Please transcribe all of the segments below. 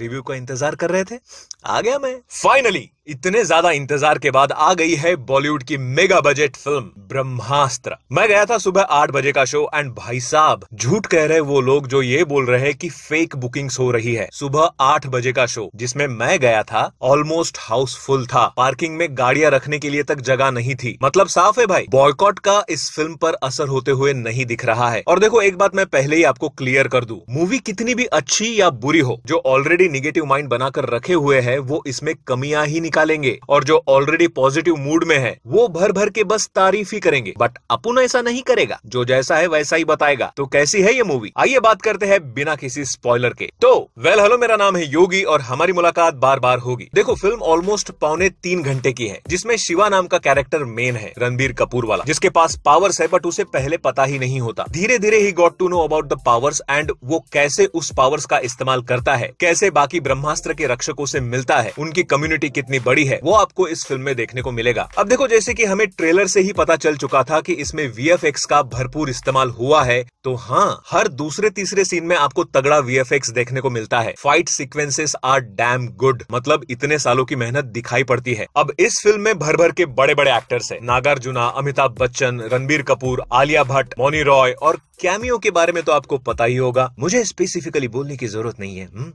Review का इंतजार कर रहे थे आ गया मैं फाइनली इतने ज्यादा इंतजार के बाद आ गई है बॉलीवुड की मेगा बजट फिल्म ब्रह्मास्त्र मैं गया था सुबह आठ बजे का शो एंड भाई साहब झूठ कह रहे वो लोग जो ये बोल रहे हैं कि फेक बुकिंग्स हो रही है सुबह आठ बजे का शो जिसमें मैं गया था ऑलमोस्ट हाउसफुल था पार्किंग में गाड़ियां रखने के लिए तक जगह नहीं थी मतलब साफ है भाई बॉयकॉट का इस फिल्म पर असर होते हुए नहीं दिख रहा है और देखो एक बात मैं पहले ही आपको क्लियर कर दू मूवी कितनी भी अच्छी या बुरी हो जो ऑलरेडी निगेटिव माइंड बनाकर रखे हुए है वो इसमें कमियां ही निकल निकालेंगे और जो ऑलरेडी पॉजिटिव मूड में है वो भर भर के बस तारीफ ही करेंगे बट अपुन ऐसा नहीं करेगा जो जैसा है वैसा ही बताएगा तो कैसी है ये मूवी आइए बात करते हैं बिना किसी स्पॉइलर के तो वेल हेलो मेरा नाम है योगी और हमारी मुलाकात बार बार होगी देखो फिल्म ऑलमोस्ट पौने तीन घंटे की है जिसमें शिवा नाम का कैरेक्टर मेन है रणबीर कपूर वाला जिसके पास पावर्स है बट उसे पहले पता ही नहीं होता धीरे धीरे ही got to know about the powers and वो कैसे उस पावर्स का इस्तेमाल करता है कैसे बाकी ब्रह्मास्त्र के रक्षकों से मिलता है उनकी कम्युनिटी कितनी बड़ी है वो आपको इस फिल्म में देखने को मिलेगा अब देखो जैसे की हमें ट्रेलर से ही पता चल चुका था की इसमें वी का भरपूर इस्तेमाल हुआ है तो हाँ हर दूसरे तीसरे सीन में आपको तगड़ा वी देखने को मिलता है fight sequences are damn good मतलब इतने सालों की मेहनत दिखाई पड़ती है अब इस फिल्म में भर भर के बड़े बड़े एक्टर्स है नागार्जुना अमिताभ बच्चन रणबीर कपूर आलिया भट्ट मोनी रॉय और कैमियो के बारे में तो आपको पता ही होगा मुझे स्पेसिफिकली बोलने की जरूरत नहीं है हुँ? हम्म?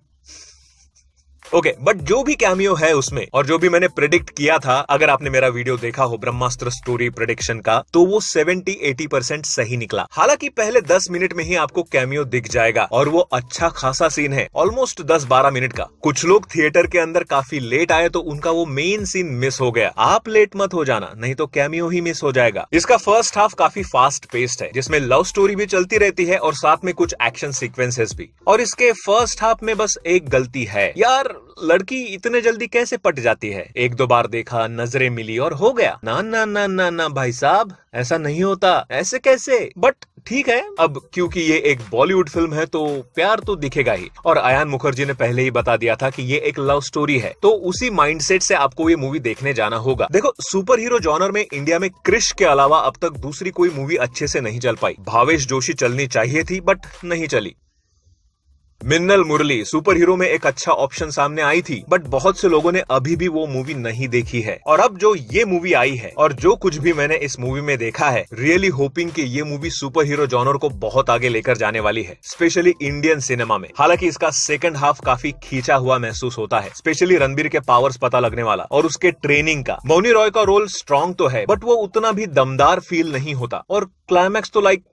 ओके बट जो भी कैमियो है उसमें और जो भी मैंने प्रिडिक्ट किया था अगर आपने मेरा वीडियो देखा हो ब्रह्मास्त्र स्टोरी प्रडिक्शन का तो वो 70-80 परसेंट सही निकला हालांकि पहले 10 मिनट में ही आपको कैमियो दिख जाएगा और वो अच्छा खासा सीन है ऑलमोस्ट 10-12 मिनट का कुछ लोग थिएटर के अंदर काफी लेट आए तो उनका वो मेन सीन मिस हो गया आप लेट मत हो जाना नहीं तो कैमियो ही मिस हो जाएगा इसका फर्स्ट हाफ काफी फास्ट पेस्ड है जिसमें लव स्टोरी भी चलती रहती है और साथ में कुछ एक्शन सिक्वेंसेज भी और इसके फर्स्ट हाफ में बस एक गलती है यार लड़की इतने जल्दी कैसे पट जाती है एक दो बार देखा नजरे मिली और हो गया ना ना ना ना ना भाई साहब ऐसा नहीं होता ऐसे कैसे बट ठीक है अब क्योंकि ये एक बॉलीवुड फिल्म है तो प्यार तो दिखेगा ही और अयान मुखर्जी ने पहले ही बता दिया था कि ये एक लव स्टोरी है तो उसी माइंडसेट से आपको ये मूवी देखने जाना होगा देखो सुपर हीरो जॉनर में इंडिया में क्रिश के अलावा अब तक दूसरी कोई मूवी अच्छे से नहीं चल पाई भावेश जोशी चलनी चाहिए थी बट नहीं चली मिन्नल मुरली सुपर हीरो में एक अच्छा ऑप्शन सामने आई थी बट बहुत से लोगों ने अभी भी वो मूवी नहीं देखी है और अब जो ये मूवी आई है और जो कुछ भी मैंने इस मूवी में देखा है रियली होपिंग कि ये मूवी सुपर हीरो जॉनर को बहुत आगे लेकर जाने वाली है स्पेशली इंडियन सिनेमा में हालांकि इसका सेकंड हाफ काफी खींचा हुआ महसूस होता है स्पेशली रणबीर के पावर्स पता लगने वाला और उसके ट्रेनिंग का मौनी रॉय का रोल स्ट्रॉन्ग तो है बट वो उतना भी दमदार फील नहीं होता और क्लाइमैक्स तो लाइक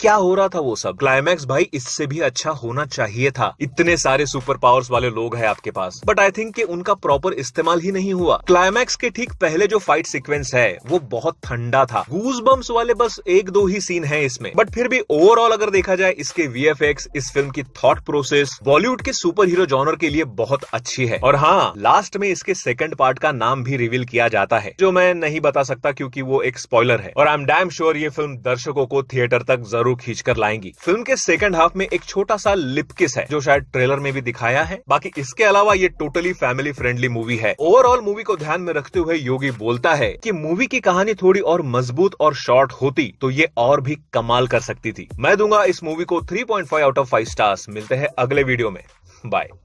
क्या हो रहा था वो सब क्लाइमैक्स भाई इससे भी अच्छा होना चाहिए था इतने सारे सुपर पावर्स वाले लोग हैं आपके पास बट आई थिंक कि उनका प्रॉपर इस्तेमाल ही नहीं हुआ क्लाइमैक्स के ठीक पहले जो फाइट सीक्वेंस है वो बहुत ठंडा था गूज बम्स वाले बस एक दो ही सीन है इसमें बट फिर भी ओवरऑल अगर देखा जाए इसके वी इस फिल्म की थॉट प्रोसेस बॉलीवुड के सुपर हीरो जॉनर के लिए बहुत अच्छी है और हाँ लास्ट में इसके सेकंड पार्ट का नाम भी रिवील किया जाता है जो मैं नहीं बता सकता क्योंकि वो एक स्पॉयलर है और आई एम डैम श्योर ये फिल्म दर्शकों को थिएटर तक जरूर खींच खींचकर लाएंगी फिल्म के सेकंड हाफ में एक छोटा सा लिपकिस है जो शायद ट्रेलर में भी दिखाया है बाकी इसके अलावा ये टोटली फैमिली फ्रेंडली मूवी है ओवरऑल मूवी को ध्यान में रखते हुए योगी बोलता है की मूवी की कहानी थोड़ी और मजबूत और शॉर्ट होती तो ये और भी कमाल कर सकती थी मैं दूंगा इस मूवी को three point five out of five stars मिलते हैं अगले वीडियो में बाय